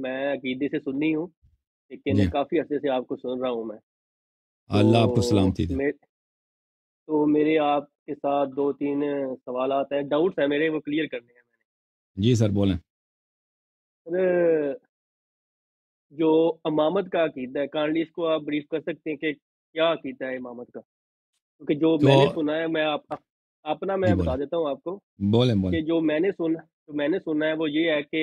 میں عقیدے سے سننی ہوں لیکن جی۔ کافی عرصے سے آپ کو سن رہا ہوں میں اللہ آپ کو سلامتی دے تو میرے آپ کے ساتھ دو تین سوالات ہیں ڈاؤٹس ہیں میرے وہ کلیئر کرنے ہیں جی سر بولیں سر جو امامت کا عقیدہ ہے کانڈلی اس کو آپ بریف کر سکتے ہیں کہ کیا عقیدہ ہے امامت کا کیونکہ جو میں نے سنا ہے میں آپ اپنا میں جی، بتا دیتا ہوں آپ کو بولیں بولیں کہ جو میں نے سنا جو میں نے سنا ہے وہ یہ ہے کہ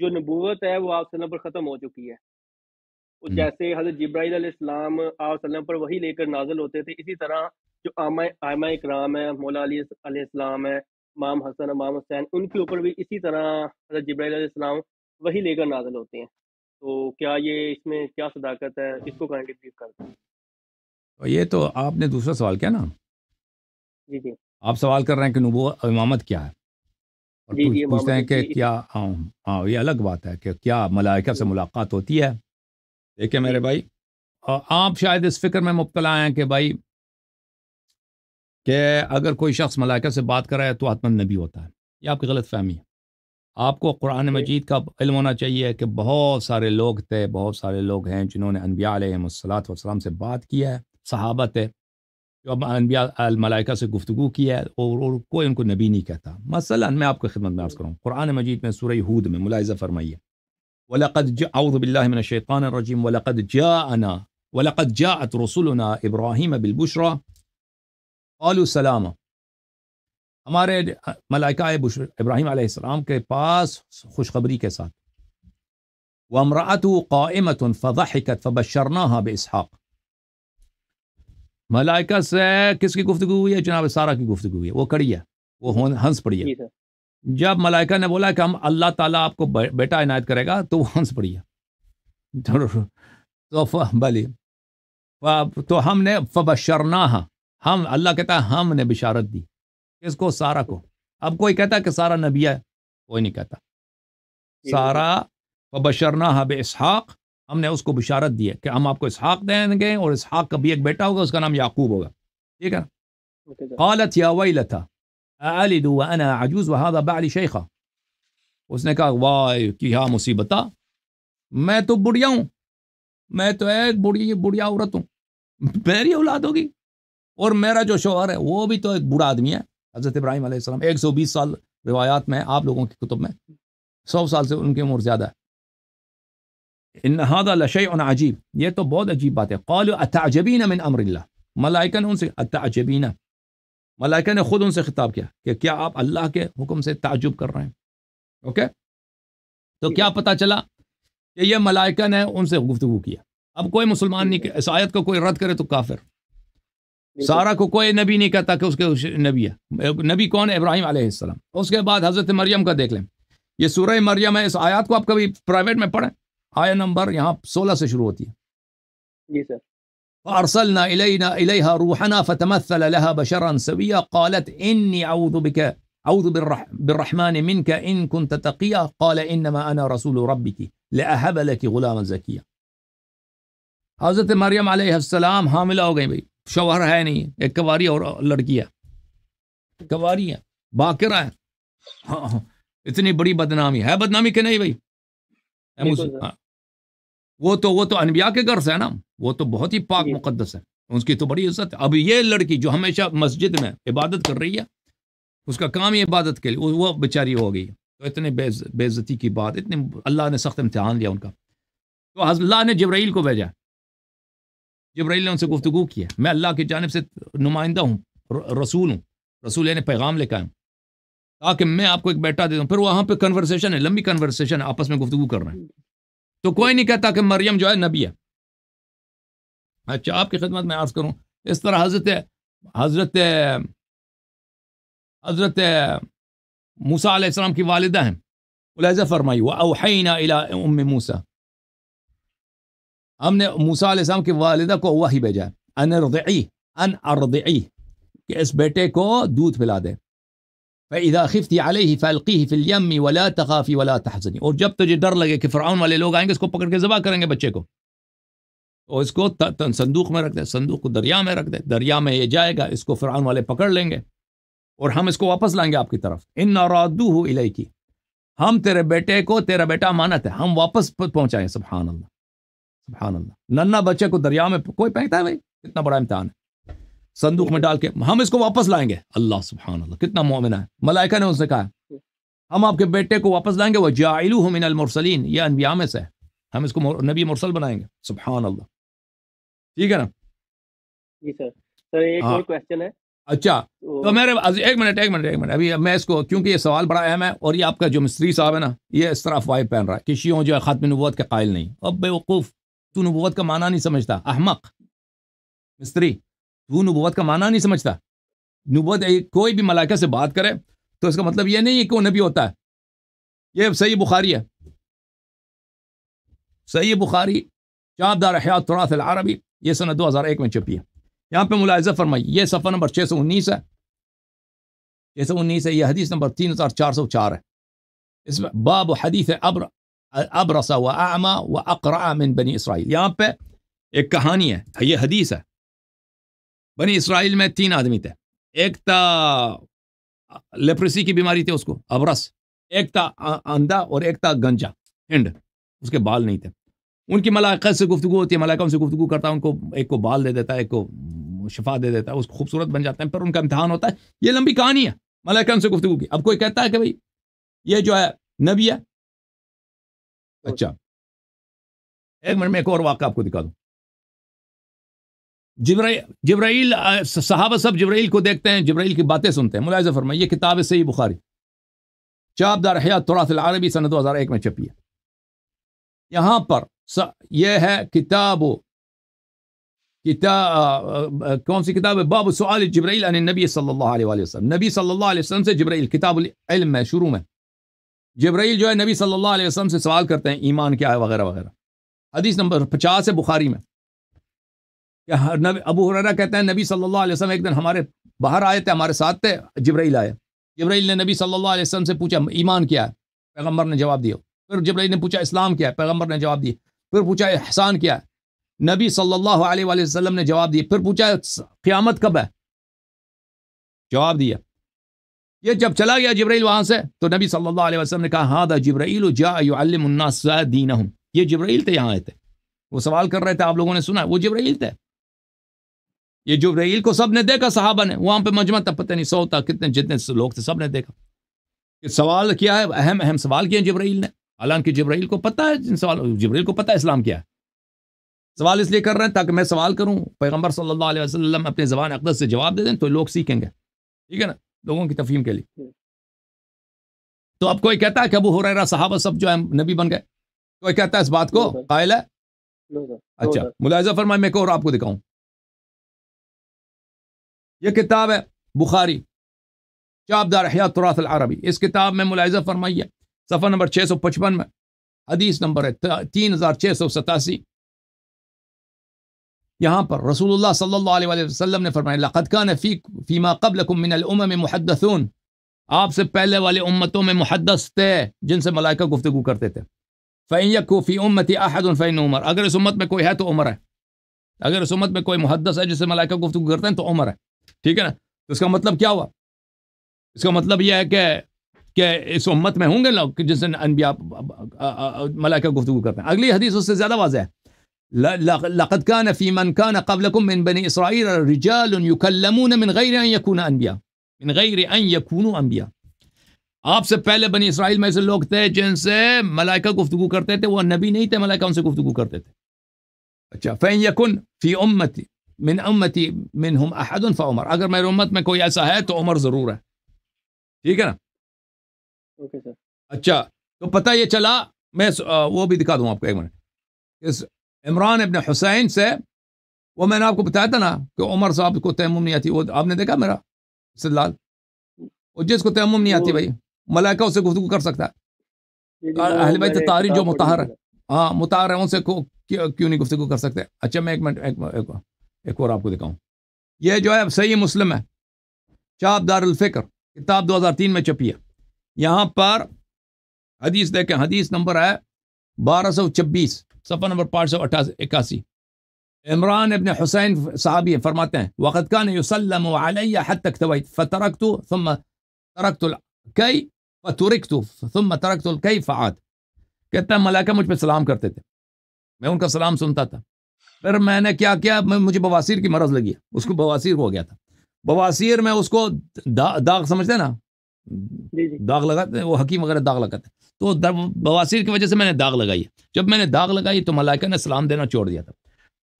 جو نبوت ہے وہ آپ وسلم پر ختم ہو چکی ہے جیسے حضرت جبرائیل علیہ السلام آپ پر وہی لے کر نازل ہوتے تھے اسی طرح جو آئمہ اکرام ہے مولا علی علیہ السلام ہے مام حسن امام حسین ان کے اوپر بھی اسی طرح حضرت جبرائیل علیہ السلام وہی لے کر نازل ہوتے ہیں تو کیا یہ اس میں کیا صداقت ہے اس کو کنٹریبیوٹ کرتے ہیں یہ تو آپ نے دوسرا سوال کیا نا جی جی آپ سوال کر رہے ہیں کہ نبو امامت کیا ہے اور جی، جی، پوچھتے ہیں کہ جی۔ کیا ہاں ہاں یہ الگ بات ہے کہ کیا ملائکہ سے ملاقات ہوتی ہے ٹھیک ہے میرے بھائی آپ شاید اس فکر میں مبتلا ہیں کہ بھائی کہ اگر کوئی شخص ملائکہ سے بات کر رہا ہے تو حتمند نبی ہوتا ہے یہ آپ کی غلط فہمی ہے آپ کو قرآن مجید کا علم ہونا چاہیے کہ بہت سارے لوگ تھے بہت سارے لوگ ہیں جنہوں نے انبیاء علیہ السلاۃ السلام سے بات کیا ہے صحابت ہے یا انبیا ملائکہ سے گفتگو کیا اور, اور کوئی ان کو نبی نہیں کہتا مثلا میں آپ کو خدمت میں عرض کروں قرآن مجید میں سورہ حود میں ملاحظہ فرمائیے وَلَقَدْ جَعَوْذُ بِاللَّهِ مِنَ الشَّيْطَانِ الرَّجِيمِ وَلَقَدْ جَاءَنَا وَلَقَدْ جَاءَتْ رُسُلُنَا إِبْرَاهِيمَ بِالْبُشْرَى قَالُوا سَلَامَ ہمارے ملائکہ بشر ابراہیم علیہ السلام کے پاس خوشخبری کے ساتھ وَامْرَأَتُهُ قَائِمَةٌ فَضَحِكَتْ فَبَشَّرْنَاهَا بِإِسْحَاقِ ملائکہ سے کس کی گفتگو ہوئی ہے جناب سارا کی گفتگو ہوئی ہے وہ کڑی ہے وہ ہنس پڑی ہے جی جب ملائکہ نے بولا کہ ہم اللہ تعالیٰ آپ کو بیٹا عنایت کرے گا تو وہ ہنس پڑی تو تو ہم نے فبشرنا ہم اللہ کہتا ہے ہم نے بشارت دی کس کو سارا کو اب کوئی کہتا ہے کہ سارا نبی ہے کوئی نہیں کہتا جی، سارا فبشرنا بے اسحاق ہم نے اس کو بشارت دی ہے کہ ہم آپ کو اسحاق دیں گے اور اسحاق کا بھی ایک بیٹا ہوگا اس کا نام یعقوب ہوگا ٹھیک ہے قالت یا ویلتا اعلد عجوز وهذا بعلی شیخا اس نے کہا وائے کیا مصیبتہ میں تو بڑیا ہوں میں تو ایک بڑی بڑیا عورت ہوں میری اولاد ہوگی اور میرا جو شوہر ہے وہ بھی تو ایک بڑا آدمی ہے حضرت ابراہیم علیہ السلام ایک سو بیس سال روایات میں آپ لوگوں کی کتب میں سو سال سے ان کی عمر زیادہ ہے ان هذا لشیء عجیب یہ تو بہت عجیب بات ہے قالوا اتعجبین من امر ملائکہ نے ان سے اتعجبین ملائکہ نے خود ان سے خطاب کیا کہ کیا آپ اللہ کے حکم سے تعجب کر رہے ہیں اوکے تو کیا پتہ چلا کہ یہ ملائکہ نے ان سے گفتگو کیا اب کوئی مسلمان نہیں کہ اس آیت کو کوئی رد کرے تو کافر سارا کو کوئی نبی نہیں کہتا کہ اس کے نبی ہے نبی کون ہے ابراہیم علیہ السلام اس کے بعد حضرت مریم کا دیکھ لیں یہ سورہ مریم ہے اس آیات کو آپ کبھی پرائیویٹ میں پڑھیں آية نمبر یہاں سولہ سے شروع ہوتی ہے فأرسلنا إلينا إليها روحنا فتمثل لها بشرا سويا قالت إني أعوذ بك أعوذ بالرح بالرحمن منك إن كنت تقيا قال إنما أنا رسول ربك لأهب لك غلاما زكيا حضرت مريم عليها السلام حاملة ہو گئی بھائی شوہر ہے نہیں ایک کباری اور لڑکی ہے بدنامي ہے باقرہ ہے اتنی بڑی بدنامی ہے بدنامی کہ نہیں وہ تو وہ تو انبیاء کے گھر سے ہے نا وہ تو بہت ہی پاک جی۔ مقدس ہے اس کی تو بڑی عزت ہے اب یہ لڑکی جو ہمیشہ مسجد میں عبادت کر رہی ہے اس کا کام ہی عبادت کے لیے وہ بیچاری ہو گئی تو اتنے بے عزتی کی بات اتنے اللہ نے سخت امتحان لیا ان کا تو اللہ نے جبرائیل کو بھیجا جبرائیل نے ان سے گفتگو کی ہے میں اللہ کی جانب سے نمائندہ ہوں رسول ہوں رسول نے یعنی پیغام لے کے آئیں تاکہ میں آپ کو ایک بیٹا دے دوں پھر وہاں پہ کنورسیشن ہے لمبی کنورسیشن ہے آپس میں گفتگو کر رہے ہیں تو کوئی نہیں کہتا کہ مریم جو ہے نبی ہے اچھا آپ کی خدمت میں عرض کروں اس طرح حضرت حضرت حضرت موسا علیہ السلام کی والدہ ہیں فرمائی ام موسا ہم نے موسا علیہ السلام کی والدہ کو وہی بھیجا ان ان ارضعی کہ اس بیٹے کو دودھ پلا دے فَإِذَا ادا خفتی علیہ فلقی الْيَمِّ وَلَا ولا وَلَا ولا اور جب تجھے ڈر لگے کہ فرعون والے لوگ آئیں گے اس کو پکڑ کے ذبح کریں گے بچے کو اور اس کو صندوق میں رکھ دے صندوق کو دریا میں رکھ دے دریا میں یہ جائے گا اس کو فرعون والے پکڑ لیں گے اور ہم اس کو واپس لائیں گے آپ کی طرف ان نادو ہو کی ہم تیرے بیٹے کو تیرا بیٹا مانت ہے ہم واپس پہنچائیں سبحان اللہ سبحان اللہ ننا بچے کو دریا میں کوئی پھینکتا ہے بھائی اتنا بڑا امتحان ہے صندوق میں ڈال کے ہم اس کو واپس لائیں گے اللہ سبحان اللہ کتنا مومن ہے ملائکہ نے اس سے کہا ہم آپ کے بیٹے کو واپس لائیں گے وہ من المرسلین یہ انبیاء میں سے ہم اس کو نبی مرسل بنائیں گے سبحان اللہ ٹھیک ہے ہے نا جی ایک اور ہاں۔ اچھا تو میرے ایک منٹ منٹ منٹ ایک ایک ابھی میں اس کو کیونکہ یہ سوال بڑا اہم ہے اور یہ آپ کا جو مستری صاحب ہے نا یہ اس طرح افواہ پہن رہا ہے جو خاتم نبوت کے قائل نہیں اب بے وقوف تو نبوت کا معنی نہیں سمجھتا احمق مستری وہ نبوت کا معنی نہیں سمجھتا نبوت کوئی بھی ملائکہ سے بات کرے تو اس کا مطلب یہ نہیں ہے کہ وہ نبی ہوتا ہے یہ صحیح بخاری ہے صحیح بخاری دار حیات تراث العربی یہ سنا دو ہزار ایک میں چھپی ہے یہاں پہ ملاحظہ فرمائی یہ صفحہ نمبر چھ سو انیس ہے چھ سو انیس ہے یہ حدیث نمبر تین ہزار چار سو چار ہے اس میں باب و حدیث ابر ابرسا و اعما و من بنی اسرائیل یہاں پہ ایک کہانی ہے یہ حدیث ہے بنی اسرائیل میں تین آدمی تھے ایک تھا لیپریسی کی بیماری تھی اس کو ابرس ایک تھا اندھا اور ایک تھا گنجا ہنڈ اس کے بال نہیں تھے ان کی ملاقات سے گفتگو ہوتی ہے ان سے گفتگو کرتا ہے ان کو ایک کو بال دے دیتا ہے ایک کو شفا دے دیتا ہے اس کو خوبصورت بن جاتا ہے پر ان کا امتحان ہوتا ہے یہ لمبی کہانی ہے ان سے گفتگو کی اب کوئی کہتا ہے کہ بھائی یہ جو ہے نبی ہے اچھا ایک منٹ میں ایک اور واقعہ آپ کو دکھا دوں جبرائیل صحابہ سب جبرائیل کو دیکھتے ہیں جبرائیل کی باتیں سنتے ہیں ملاحظہ فرمائیں یہ کتاب ہے صحیح بخاری چاب دار حیات تورات العربی سن دو ہزار ایک میں چپی ہے یہاں پر یہ ہے کتاب کتاب کون سی کتاب ہے باب سوال جبرائیل عن نبی صلی اللہ علیہ وآلہ وسلم نبی صلی اللہ علیہ وسلم سے جبرائیل کتاب العلم میں شروع میں جبرائیل جو ہے نبی صلی اللہ علیہ وسلم سے سوال کرتے ہیں ایمان کیا ہے وغیرہ وغیرہ حدیث نمبر پچاس ہے بخاری میں ابو حرا کہتے ہیں نبی صلی اللہ علیہ وسلم ایک دن ہمارے باہر آئے تھے ہمارے ساتھ تھے جبرائیل آئے جبرائیل نے نبی صلی اللہ علیہ وسلم سے پوچھا ایمان کیا ہے پیغمبر نے جواب دیا پھر جبرائیل نے پوچھا اسلام کیا ہے پیغمبر نے جواب دیا پھر پوچھا احسان کیا ہے نبی صلی اللہ علیہ وآلہ وسلم نے جواب دیا پھر پوچھا قیامت کب ہے جواب دیا یہ جب چلا گیا جبرائیل وہاں سے تو نبی صلی اللہ علیہ وسلم نے کہا ہاں دا جبرائیل جا الناس دینہم یہ جبرائیل تھے یہاں آئے تھے وہ سوال کر رہے تھے آپ لوگوں نے سنا وہ جبرائیل تھے یہ جبرائیل کو سب نے دیکھا صحابہ نے وہاں پہ مجمع تھا پتہ نہیں سو تھا کتنے جتنے لوگ تھے سب نے دیکھا کہ سوال کیا ہے اہم اہم سوال کیا جبرائیل نے حالانکہ جبرائیل کو پتہ ہے جن سوال جبرائیل کو پتہ ہے اسلام کیا ہے سوال اس لیے کر رہے ہیں تاکہ میں سوال کروں پیغمبر صلی اللہ علیہ وسلم اپنے زبان اقدس سے جواب دے دیں تو لوگ سیکھیں گے ٹھیک ہے نا لوگوں کی تفہیم کے لیے تو اب کوئی کہتا ہے کہ ابو ہو رہا صحابہ سب جو ہے نبی بن گئے کوئی کہتا ہے اس بات کو قائل ہے اچھا ملاحظہ فرمائے میں کو اور آپ کو دکھاؤں یہ کتاب ہے بخاری چاب دار حیات راست العربی اس کتاب میں ملاحظہ فرمائی ہے نمبر چھ سو پچپن میں حدیث نمبر ہے تین ہزار چھ سو ستاسی یہاں پر رسول اللہ صلی اللہ علیہ وسلم نے فرمایا لقد کان فی فیما قبلکم من الامم محدثون آپ سے پہلے والے امتوں میں محدث تھے جن سے ملائکہ گفتگو کرتے تھے فین کو فی امتی احد الفین عمر اگر اس امت میں کوئی ہے تو عمر ہے اگر اس امت میں کوئی محدث ہے جس سے ملائکہ گفتگو کرتے ہیں تو عمر ہے ٹھیک ہے نا تو اس کا مطلب کیا ہوا اس کا مطلب یہ ہے کہ کہ اس امت میں ہوں گے لوگ جس سے انبیاء ملائکہ گفتگو کرتے ہیں اگلی حدیث اس سے زیادہ واضح ہے لقد كان كان في من من من من قبلكم بني اسرائيل رجال يكلمون غير غير ان ان انبياء انبياء يكونوا آپ سے پہلے بنی اسرائیل میں سے لوگ تھے جن سے ملائکہ گفتگو کرتے تھے وہ نبی نہیں تھے ملائکہ ان سے گفتگو کرتے تھے اچھا فین فی امتی من امتی من ہم فعمر فا عمر اگر میرے امت میں کوئی ایسا ہے تو عمر ضرور ہے ٹھیک ہے نا اچھا تو پتہ یہ چلا میں وہ بھی دکھا دوں آپ کو ایک منٹ اس عمران حسین سے وہ میں نے آپ کو بتایا تھا نا کہ عمر صاحب کو تیمم نہیں آتی وہ آپ نے دیکھا میرا سلال وہ جس کو تیمم نہیں آتی بھائی ملائکہ اسے گفتگو کر سکتا ہے تاریخ جو متحر ہے ہاں متحر ہے ان سے کیوں نہیں گفتگو کر سکتے اچھا میں ایک منٹ ایک اور آپ کو دکھاؤں یہ جو ہے صحیح مسلم ہے چاپ دار الفکر کتاب دو ہزار تین میں چپی ہے یہاں پر حدیث دیکھیں حدیث نمبر ہے بارہ سو چھبیس صفحہ نمبر پانچ سو اکاسی عمران ابن حسین صحابی فرماتے ہیں وقت کا ملائکہ مجھ پہ سلام کرتے تھے میں ان کا سلام سنتا تھا پھر میں نے کیا کیا مجھے بواسیر کی مرض لگی اس کو بواسیر ہو گیا تھا بواسیر میں اس کو داغ سمجھتے ہیں نا جی، جی۔ داغ لگاتے ہیں وہ حکیم وغیرہ داغ لگاتے ہیں تو بواسیر کی وجہ سے میں نے داغ لگائی جب میں نے داغ لگائی تو ملائکہ نے سلام دینا چھوڑ دیا تھا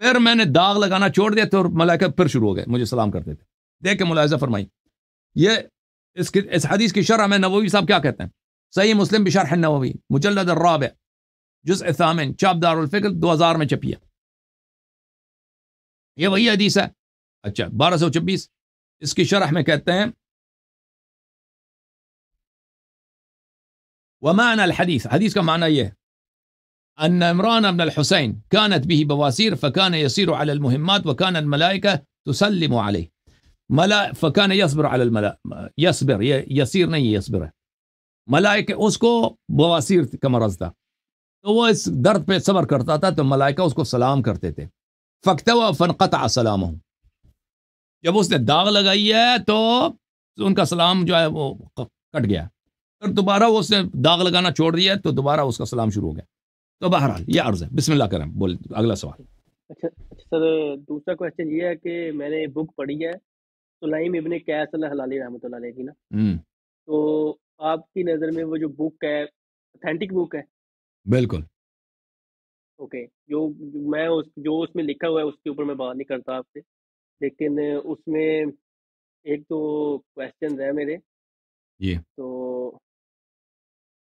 پھر میں نے داغ لگانا چھوڑ دیا تو اور ملائکہ پھر شروع ہو گئے مجھے سلام کرتے تھے دیکھ کے ملاحظہ فرمائی یہ اس کی اس حدیث کی شرح میں نووی صاحب کیا کہتے ہیں صحیح مسلم بشار ہے نووی مجلد الرابع جز جس چاپ دار الفکر دو ہزار میں چپیا یہ وہی حدیث ہے اچھا بارہ سو چھبیس اس کی شرح میں کہتے ہیں ومان الحدیث حدیث کا معنی یہ إيه؟ ان عمران بن الحسين كانت به بواسير فكان يسير على المهمات وكان الملائكة تسلم عليه ملا فکان یصبر على الملا يصبر يسير یسیر نہیں یصبر ملائکہ اس کو بواسیر کا مرض درد پہ صبر کرتا تھا تو ملائکہ سلام کرتے فختہ فنقط جب اس نے داغ لگائی ہے تو ان کا سلام جو ہے وہ کٹ گیا دوبارہ اس نے داغ لگانا چھوڑ دیا تو دوبارہ اس کا سلام شروع ہو گیا تو بہرحال یہ عرض ہے بسم اللہ کریں بول اگلا سوال اچھا, اچھا سر دوسرا کوشچن یہ ہے کہ میں نے بک پڑھی ہے ابن قیس ابن حلالی صلی اللہ علیہ رحمۃ اللہ تو آپ کی نظر میں وہ جو بک ہے اتھینٹک بک ہے بالکل اوکے جو میں اس جو اس میں لکھا ہوا ہے اس کے اوپر میں بات نہیں کرتا آپ سے لیکن اس میں ایک تو کوشچنز ہیں میرے جی۔ تو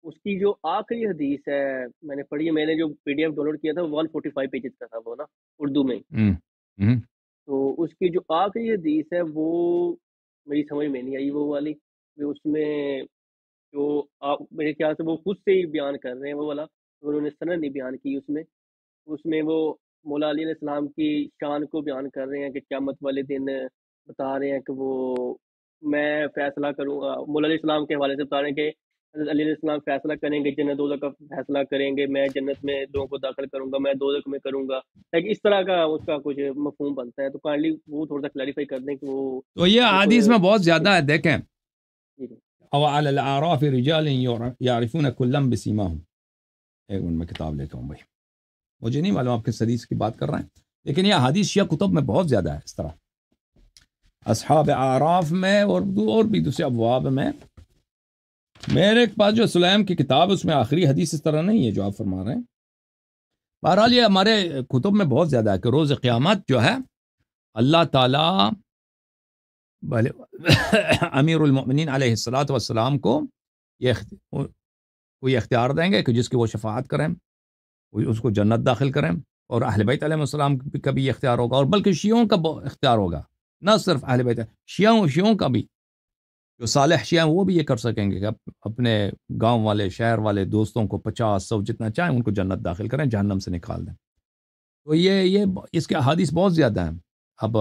اس کی جو آخری حدیث ہے میں نے پڑھی ہے میں نے جو پی ڈی ایف ڈاؤن لوڈ کیا تھا ون فورٹی فائیو پیجز کا تھا وہ نا اردو میں تو اس کی جو آخری حدیث ہے وہ میری سمجھ میں نہیں آئی وہ والی اس میں جو آپ میرے خیال سے وہ خود سے ہی بیان کر رہے ہیں وہ والا انہوں نے سنت نہیں بیان کی اس میں اس میں وہ مولا علی علیہ السلام کی شان کو بیان کر رہے ہیں کہ قیامت والے دن بتا رہے ہیں کہ وہ میں فیصلہ کروں گا مولا علیہ السلام کے حوالے سے بتا رہے ہیں کہ حضرت علی علیہ السلام فیصلہ کریں گے جنت دوزہ کا فیصلہ کریں گے میں جنت میں لوگوں کو داخل کروں گا میں دوزخ میں کروں گا لیکن اس طرح کا اس کا کچھ مفہوم بنتا ہے تو کائنڈلی وہ تھوڑا سا کلیریفائی کر دیں کہ وہ تو یہ حدیث میں بہت زیادہ ہے دیکھیں جی جی۔ وعلى الاعراف رجال يعرفون كلا بسيماهم ایک منٹ میں کتاب لیتا ہوں بھائی مجھے نہیں معلوم آپ کے حدیث کی بات کر رہے ہیں لیکن یہ حدیث شیعہ کتب میں بہت زیادہ ہے اس طرح اصحاب عراف میں اور اور بھی دوسرے ابواب میں میرے پاس جو سلیم کی کتاب ہے اس میں آخری حدیث اس طرح نہیں ہے جو آپ فرما رہے ہیں بہرحال یہ ہمارے کتب میں بہت زیادہ ہے کہ روز قیامت جو ہے اللہ تعالیٰ امیر المؤمنین علیہ السلاۃ والسلام کو یہ کوئی اختیار دیں گے کہ جس کی وہ شفاعت کریں اس کو جنت داخل کریں اور اہل بیت علیہ السلام کا بھی اختیار ہوگا اور بلکہ شیعوں کا اختیار ہوگا نہ صرف اہل بیت شیعوں شیعوں کا بھی جو صالح شیعہ وہ بھی یہ کر سکیں گے کہ اپنے گاؤں والے شہر والے دوستوں کو پچاس سو جتنا چاہیں ان کو جنت داخل کریں جہنم سے نکال دیں تو یہ یہ اس کے حادث بہت زیادہ ہیں اب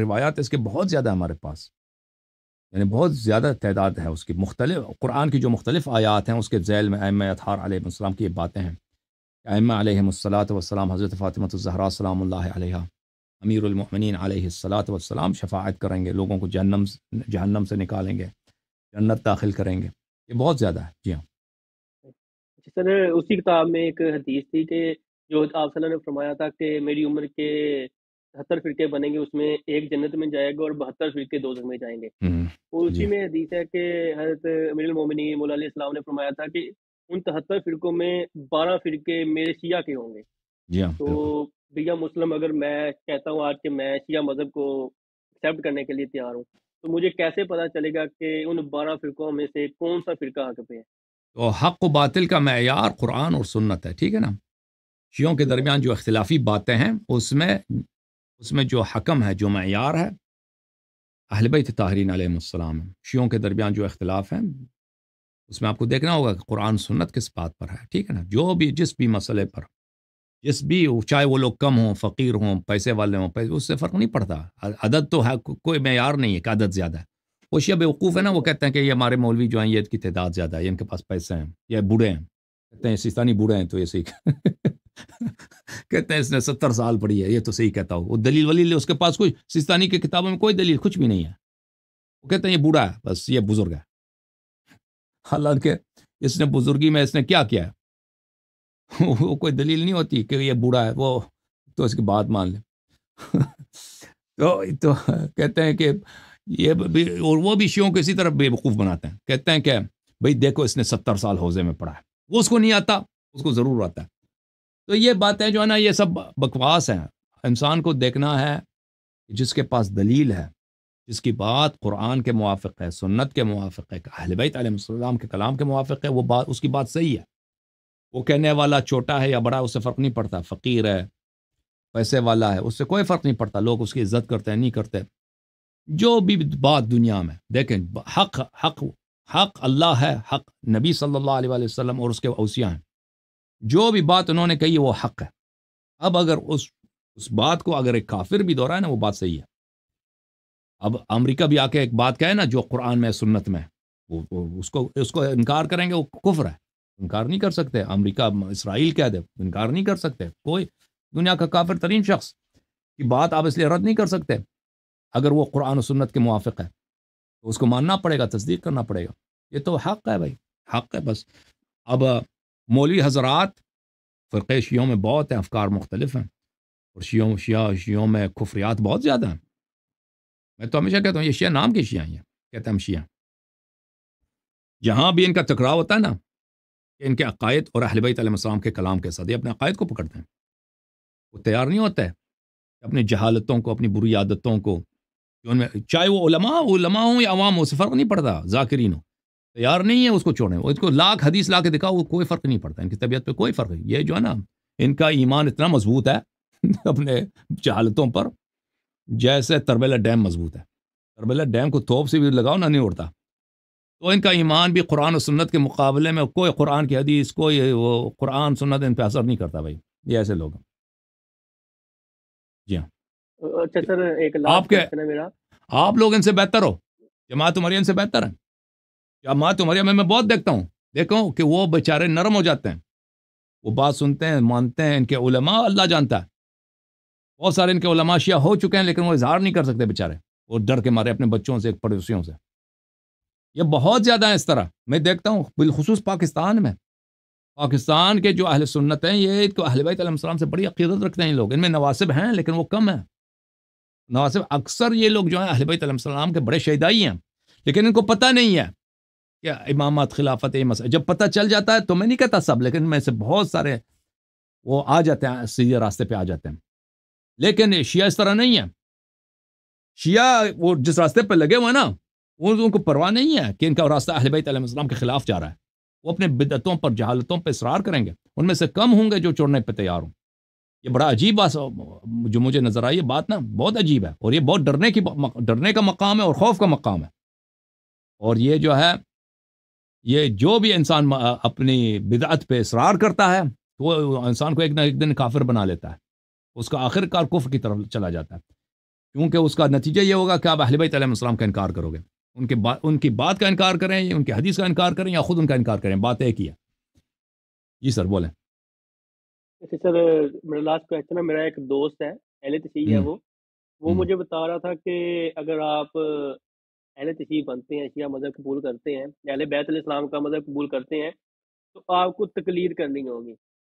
روایات اس کے بہت زیادہ ہیں ہمارے پاس یعنی بہت زیادہ تعداد ہے اس کی مختلف قرآن کی جو مختلف آیات ہیں اس کے ذیل میں ایم اطہار علیہ السلام کی یہ باتیں ہیں ائمہ علیہ الصلاۃ والسلام حضرت فاطمۃ الزہرا السلام اللہ علیہ امیر المؤمنین علیہ الصلاۃ والسلام شفاعت کریں گے لوگوں کو جہنم جہنم سے نکالیں گے جنت داخل کریں گے یہ بہت زیادہ ہے جی ہاں جی سر اسی کتاب میں ایک حدیث تھی کہ جو آپ صلی اللہ نے فرمایا تھا کہ میری عمر کے بہتر فرقے بنیں گے اس میں ایک جنت میں جائے گا اور بہتر فرقے دو میں جائیں گے اسی جی۔ میں حدیث ہے کہ حضرت امیر المومنی مولا علیہ السلام نے فرمایا تھا کہ ان تہتر فرقوں میں بارہ فرقے میرے شیعہ کے ہوں گے جی ہاں، تو بھیا مسلم اگر میں کہتا ہوں آج کہ میں شیعہ مذہب کو ایکسیپٹ کرنے کے لیے تیار ہوں تو مجھے کیسے پتا چلے گا کہ ان بارہ فرقوں میں سے کون سا فرقہ حق پہ ہے تو حق و باطل کا معیار قرآن اور سنت ہے ٹھیک ہے نا شیوں کے درمیان جو اختلافی باتیں ہیں اس میں اس میں جو حکم ہے جو معیار ہے اہل بیت تاہرین علیہ السلام شیوں کے درمیان جو اختلاف ہیں اس میں آپ کو دیکھنا ہوگا کہ قرآن سنت کس بات پر ہے ٹھیک ہے نا جو بھی جس بھی مسئلے پر جس بھی چاہے وہ لوگ کم ہوں فقیر ہوں پیسے والے ہوں پیسے اس سے فرق نہیں پڑتا عدد تو ہے کوئی معیار نہیں ہے کہ عدد زیادہ ہے وہ شیب وقوف ہے نا وہ کہتے ہیں کہ یہ ہمارے مولوی جو ہیں یہ کی تعداد زیادہ ہے ان کے پاس پیسے ہیں یہ بوڑھے ہیں کہتے ہیں سستانی بوڑھے ہیں تو یہ صحیح کہتے ہیں اس نے ستر سال پڑھی ہے یہ تو صحیح کہتا ہوں وہ دلیل ولیل اس کے پاس کوئی سستانی کی کتابوں میں کوئی دلیل کچھ بھی نہیں ہے وہ کہتے ہیں یہ بوڑھا ہے بس یہ بزرگ ہے حالانکہ اس نے بزرگی میں اس نے کیا کیا ہے وہ کوئی دلیل نہیں ہوتی کہ یہ بوڑھا ہے وہ تو اس کی بات مان لے تو کہتے ہیں کہ یہ اور وہ بھی شیوں کو اسی طرح بے وقوف بناتے ہیں کہتے ہیں کہ بھائی دیکھو اس نے ستر سال حوضے میں پڑھا ہے وہ اس کو نہیں آتا اس کو ضرور آتا ہے تو یہ باتیں جو ہے نا یہ سب بکواس ہیں انسان کو دیکھنا ہے جس کے پاس دلیل ہے جس کی بات قرآن کے موافق ہے سنت کے موافق ہے اہل بیت علیہ السلام کے کلام کے موافق ہے وہ بات اس کی بات صحیح ہے وہ کہنے والا چھوٹا ہے یا بڑا اس سے فرق نہیں پڑتا فقیر ہے پیسے والا ہے اس سے کوئی فرق نہیں پڑتا لوگ اس کی عزت کرتے ہیں نہیں کرتے جو بھی بات دنیا میں دیکھیں حق حق حق اللہ ہے حق نبی صلی اللہ علیہ وسلم اور اس کے اوسیہ ہیں جو بھی بات انہوں نے کہی وہ حق ہے اب اگر اس اس بات کو اگر ایک کافر بھی دہرائے نا وہ بات صحیح ہے اب امریکہ بھی آ کے ایک بات کہے نا جو قرآن میں سنت میں وہ اس کو اس کو انکار کریں گے وہ کفر ہے انکار نہیں کر سکتے امریکہ اسرائیل کہہ دے انکار نہیں کر سکتے کوئی دنیا کا کافر ترین شخص کی بات آپ اس لیے رد نہیں کر سکتے اگر وہ قرآن و سنت کے موافق ہے تو اس کو ماننا پڑے گا تصدیق کرنا پڑے گا یہ تو حق ہے بھائی حق ہے بس اب مولوی حضرات فرقے شیوں میں بہت ہیں افکار مختلف ہیں اور شیوں شیعہ شیعوں میں کفریات بہت زیادہ ہیں میں تو ہمیشہ کہتا ہوں یہ شیعہ نام کے شیعہ ہیں کہتے ہیں ہم شیعہ یہاں بھی ان کا ٹکراؤ ہوتا ہے نا کہ ان کے عقائد اور اہل بیت علیہ السلام کے کلام کے ساتھ یہ اپنے عقائد کو پکڑتے ہیں وہ تیار نہیں ہوتا ہے اپنی جہالتوں کو اپنی بری عادتوں کو ان میں چاہے وہ علماء علماء ہوں یا عوام ہوں اسے فرق نہیں پڑتا ذاکرین ہو تیار نہیں ہے اس کو چھوڑیں اس کو لاکھ حدیث لا کے دکھاؤ وہ کوئی فرق نہیں پڑتا ان کی طبیعت پہ کوئی فرق نہیں یہ جو ہے نا ان کا ایمان اتنا مضبوط ہے اپنے جہالتوں پر جیسے تربیلا ڈیم مضبوط ہے تربیلہ ڈیم کو توپ سے بھی لگاؤ نہ نہیں اڑتا تو ان کا ایمان بھی قرآن و سنت کے مقابلے میں کوئی قرآن کی حدیث کوئی وہ قرآن سنت ان پہ اثر نہیں کرتا بھائی یہ ایسے لوگ جی ہاں اچھا سر آپ کے آپ لوگ ان سے بہتر ہو جماعت عمریہ ان سے بہتر ہیں عمریہ میں میں بہت دیکھتا ہوں دیکھو کہ وہ بیچارے نرم ہو جاتے ہیں وہ بات سنتے ہیں مانتے ہیں ان کے علماء اللہ جانتا ہے بہت سارے ان کے علماء شیعہ ہو چکے ہیں لیکن وہ اظہار نہیں کر سکتے بیچارے وہ ڈر کے مارے اپنے بچوں سے پڑوسیوں سے یہ بہت زیادہ ہیں اس طرح میں دیکھتا ہوں بالخصوص پاکستان میں پاکستان کے جو اہل سنت ہیں یہ تو اہل بیت علیہ السلام سے بڑی عقیدت رکھتے ہیں یہ لوگ ان میں نواسب ہیں لیکن وہ کم ہیں نواسب اکثر یہ لوگ جو ہیں اہل بیت علیہ السلام کے بڑے شہدائی ہیں لیکن ان کو پتہ نہیں ہے کہ امامات خلافت مسئلہ جب پتہ چل جاتا ہے تو میں نہیں کہتا سب لیکن میں سے بہت سارے وہ آ جاتے ہیں سیدھے راستے پہ آ جاتے ہیں لیکن شیعہ اس طرح نہیں ہے شیعہ وہ جس راستے پہ لگے ہوئے نا ان کو پرواہ نہیں ہے کہ ان کا راستہ اہل بیت علیہ السلام کے خلاف جا رہا ہے وہ اپنے بدعتوں پر جہالتوں پہ اصرار کریں گے ان میں سے کم ہوں گے جو چھوڑنے پہ تیار ہوں یہ بڑا عجیب بات جو مجھے نظر آئی ہے بات نا بہت عجیب ہے اور یہ بہت ڈرنے کی ڈرنے کا مقام ہے اور خوف کا مقام ہے اور یہ جو ہے یہ جو بھی انسان اپنی بدعت پہ اصرار کرتا ہے تو وہ انسان کو ایک نہ ایک دن کافر بنا لیتا ہے اس کا آخر کار کفر کی طرف چلا جاتا ہے کیونکہ اس کا نتیجہ یہ ہوگا کہ آپ اہل بیت علیہ السلام کا انکار کرو گے ان کے بات ان کی بات کا انکار کریں یا ان کے حدیث کا انکار کریں یا خود ان کا انکار کریں بات ایک ہی ہے جی سر بولیں اچھا سر میرا لاسٹ کوشچن ہے میرا ایک دوست ہے اہل تشیح ہے وہ وہ مجھے بتا رہا تھا کہ اگر آپ اہل تشریح بنتے ہیں شیعہ مذہب قبول کرتے ہیں اہل بیت علیہ السلام کا مذہب قبول کرتے ہیں تو آپ کو تقلید کرنی ہوگی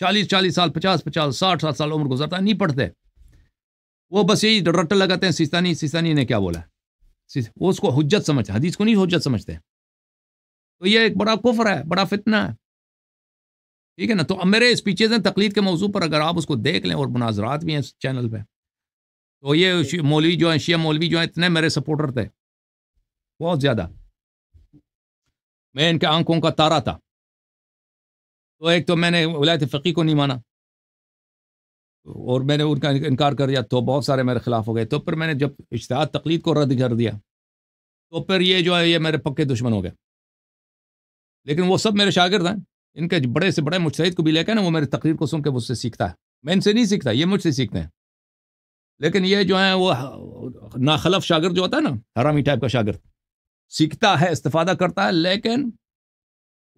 چالیس چالیس سال پچاس پچاس ساٹھ ساٹھ سال عمر گزرتا ہے نہیں پڑھتے وہ بس یہی ڈرکٹر لگاتے ہیں سستانی سستانی نے کیا بولا وہ اس کو حجت سمجھتے حدیث کو نہیں حجت سمجھتے تو یہ ایک بڑا کفر ہے بڑا فتنہ ہے ٹھیک ہے نا تو اب میرے اسپیچز ہیں تقلید کے موضوع پر اگر آپ اس کو دیکھ لیں اور مناظرات بھی ہیں اس چینل پہ تو یہ مولوی جو ہیں شیعہ مولوی جو ہیں اتنے میرے سپورٹر تھے بہت زیادہ میں ان کے آنکھوں کا تارا تھا تو ایک تو میں نے ولایت فقی کو نہیں مانا اور میں نے ان کا انکار کر دیا تو بہت سارے میرے خلاف ہو گئے تو پھر میں نے جب اشتہاد تقلید کو رد کر دیا تو پھر یہ جو ہے یہ میرے پکے دشمن ہو گئے لیکن وہ سب میرے شاگرد ہیں ان کے بڑے سے بڑے مشتد کو بھی لے کے نا وہ میری تقریر کو سن کے مجھ سے سیکھتا ہے میں ان سے نہیں سیکھتا یہ مجھ سے سیکھتے ہیں لیکن یہ جو ہیں وہ ناخلف شاگرد جو ہوتا ہے نا حرامی ٹائپ کا شاگرد سیکھتا ہے استفادہ کرتا ہے لیکن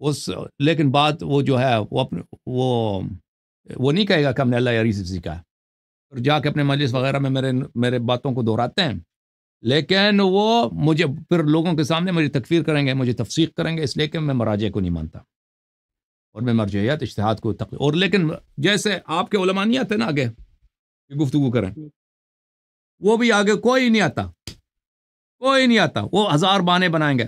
اس لیکن بات وہ جو ہے وہ اپنے وہ وہ نہیں کہے گا کہ ہم نے اللہ یاری سے سیکھا ہے اور جا کے اپنے مجلس وغیرہ میں میرے میرے باتوں کو دہراتے ہیں لیکن وہ مجھے پھر لوگوں کے سامنے مجھے تکفیر کریں گے مجھے تفسیق کریں گے اس لیے کہ میں مراجے کو نہیں مانتا اور میں مرجعیت اشتہاد کو اور لیکن جیسے آپ کے نہیں آتے نا آگے گفتگو کریں وہ بھی آگے کوئی نہیں آتا کوئی نہیں آتا وہ ہزار بانے بنائیں گے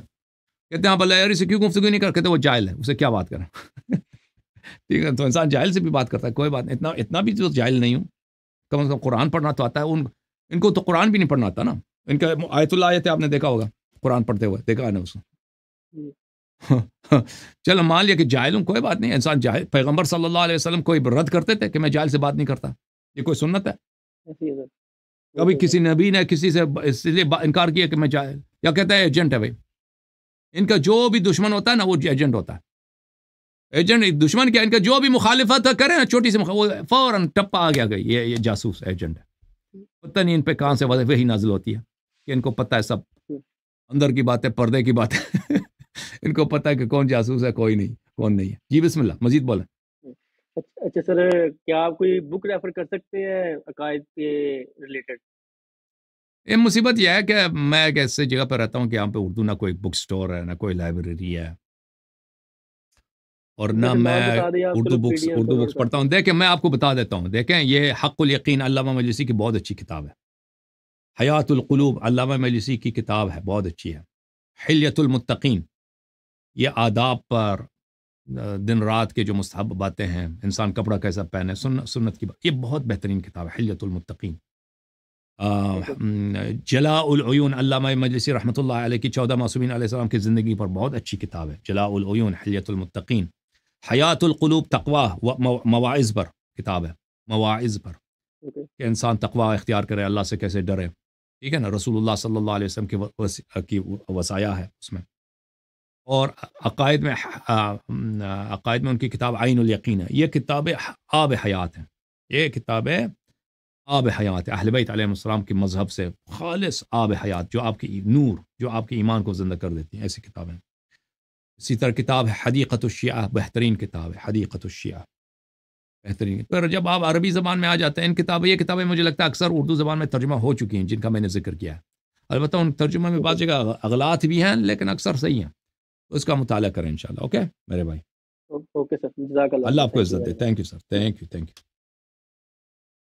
کہتے ہیں آپ اللہ یاری سے کیوں گفتگو نہیں کر کہتے وہ جائل ہے اسے کیا بات کریں ٹھیک ہے تو انسان جاہل سے بھی بات کرتا ہے کوئی بات نہیں اتنا اتنا بھی جاہل نہیں ہوں کم از کم قرآن پڑھنا تو آتا ہے ان ان کو تو قرآن بھی نہیں پڑھنا آتا نا ان کا آیت اللہ آئے تھے آپ نے دیکھا ہوگا قرآن پڑھتے ہوئے دیکھا ہے نا اس کو چلو مان لیا کہ جاہل ہوں کوئی بات نہیں انسان جاہل پیغمبر صلی اللہ علیہ وسلم کوئی رد کرتے تھے کہ میں جائل سے بات نہیں کرتا یہ کوئی سنت ہے کبھی کسی نبی نے کسی سے اس لیے انکار کیا کہ میں جائل یا کہتا ہے ایجنٹ ہے بھائی ان کا جو بھی دشمن ہوتا ہے نا وہ ایجنٹ ہوتا ہے ایجنٹ دشمن کیا ان کا جو بھی مخالفت کرے نا چھوٹی سی فوراً ٹپا آ گیا گئی یہ جاسوس ایجنٹ ہے پتہ نہیں ان پہ کہاں سے وہی نازل ہوتی ہے کہ ان کو پتہ ہے سب اندر کی بات ہے پردے کی بات ہے ان کو پتہ ہے کہ کون جاسوس ہے کوئی نہیں کون نہیں ہے جی بسم اللہ مزید بولیں اچھا, اچھا، سر کیا آپ کوئی بک ریفر کر سکتے ہیں عقائد کے ریلیٹڈ یہ مصیبت یہ ہے کہ میں ایک ایسے جگہ پہ رہتا ہوں کہ یہاں پہ اردو نہ کوئی بک سٹور ہے نہ کوئی لائبریری ہے اور نہ میں اردو بکس اردو بکس پڑھتا ہوں دیکھیں میں آپ کو بتا دیتا ہوں دیکھیں یہ حق الیقین علامہ مجلسی کی بہت اچھی کتاب ہے حیات القلوب علامہ مجلسی کی کتاب ہے بہت اچھی ہے حلیت المتقین یہ آداب پر دن رات کے جو مستحب باتیں ہیں انسان کپڑا کیسا پہنے سنت سنت کی بات یہ بہت بہترین کتاب ہے حلیت المتقین جلا العیون علامہ مجلسی رحمۃ اللہ علیہ کی چودہ معصومین علیہ السلام کی زندگی پر بہت اچھی کتاب ہے جلا العیون حلیت المتقین حیات القلوب تقوا مواعظ پر کتاب ہے مواعظ پر okay. کہ انسان تقوا اختیار کرے اللہ سے کیسے ڈرے ٹھیک ہے نا رسول اللہ صلی اللہ علیہ وسلم کی وس... کی وسایا ہے اس میں اور عقائد میں عقائد میں ان کی کتاب آئین الیقین ہے یہ کتابیں آب حیات ہیں یہ کتابیں آب حیات ہے بیت علیہ السلام کے مذہب سے خالص آب حیات جو آپ کی نور جو آپ کے ایمان کو زندہ کر دیتی ہیں ایسی کتابیں اسی طرح کتاب ہے حدیقت الشیعہ بہترین کتاب ہے حدیقت الشیعہ بہترین پر جب آپ عربی زبان میں آ جاتے ہیں ان کتاب یہ کتابیں مجھے لگتا ہے اکثر اردو زبان میں ترجمہ ہو چکی ہیں جن کا میں نے ذکر کیا ہے البتہ ان ترجمہ میں بعض جگہ اغلاط بھی ہیں لیکن اکثر صحیح ہیں اس کا مطالعہ کریں ان اوکے میرے بھائی اوکے سر اللہ آپ کو عزت دے thank you sir thank you thank you